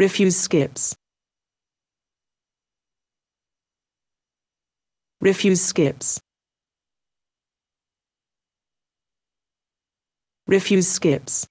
Refuse skips. Refuse skips. Refuse skips.